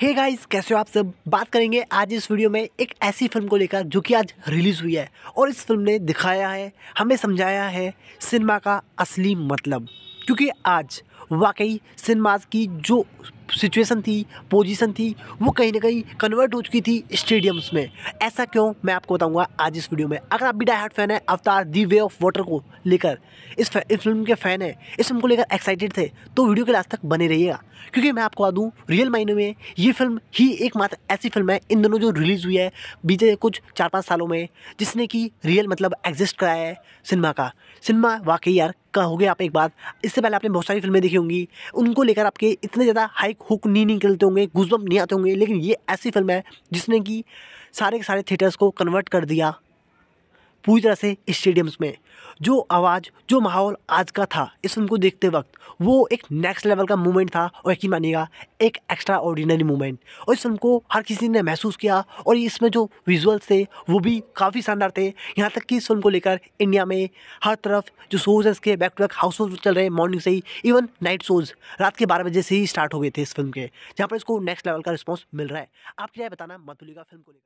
हे hey guys कैसे हो आप सब बात करेंगे आज इस वीडियो में एक ऐसी फिल्म को लेकर जो कि आज रिलीज़ हुई है और इस फिल्म ने दिखाया है हमें समझाया है सिनेमा का असली मतलब क्योंकि आज वाकई सिनमाज की जो सिचुएशन थी पोजीशन थी वो कहीं ना कहीं कन्वर्ट हो चुकी थी स्टेडियम्स में ऐसा क्यों मैं आपको बताऊंगा आज इस वीडियो में अगर आप भी डाई हार्ट फैन है अवतार दी वे ऑफ वाटर को लेकर इस, फै, इस फिल्म के फ़ैन है इस फिल्म को लेकर एक्साइटेड थे तो वीडियो के लास्ट तक बने रहिएगा क्योंकि मैं आपको बता दूँ रियल मायने में ये फिल्म ही एकमात्र ऐसी फिल्म है इन दोनों जो रिलीज़ हुई है बीते कुछ चार पाँच सालों में जिसने कि रियल मतलब एग्जिस्ट कराया है सिनेमा का सिनेमा वाकई यार कहोगे आप एक बात इससे पहले आपने बहुत सारी फिल्में देखी होंगी उनको लेकर आपके इतने ज़्यादा हाइक हुक नहीं निकलते होंगे गुजबम नहीं आते होंगे लेकिन ये ऐसी फिल्म है जिसने कि सारे के सारे थिएटर्स को कन्वर्ट कर दिया पूरी तरह से स्टेडियम्स में जो आवाज़ जो माहौल आज का था इस फिल्म को देखते वक्त वो एक नेक्स्ट लेवल का मूवमेंट था और यकीन मानिएगा एक एक्स्ट्रा ऑर्डिनरी मूवमेंट और इस फिल्म को हर किसी ने महसूस किया और इसमें जो विजुअल्स थे वो भी काफ़ी शानदार थे यहाँ तक कि इस फिल्म को लेकर इंडिया में हर तरफ जो शोज़ हैं इसके बैक टू बैक हाउस चल रहे मॉर्निंग से ही इवन नाइट शोज़ रात के बारह बजे से ही स्टार्ट हो गए थे इस फिल्म के जहाँ पर इसको नेक्स्ट लेवल का रिस्पॉन्स मिल रहा है आप क्या बताना मधुलिका फिल्म को लेकर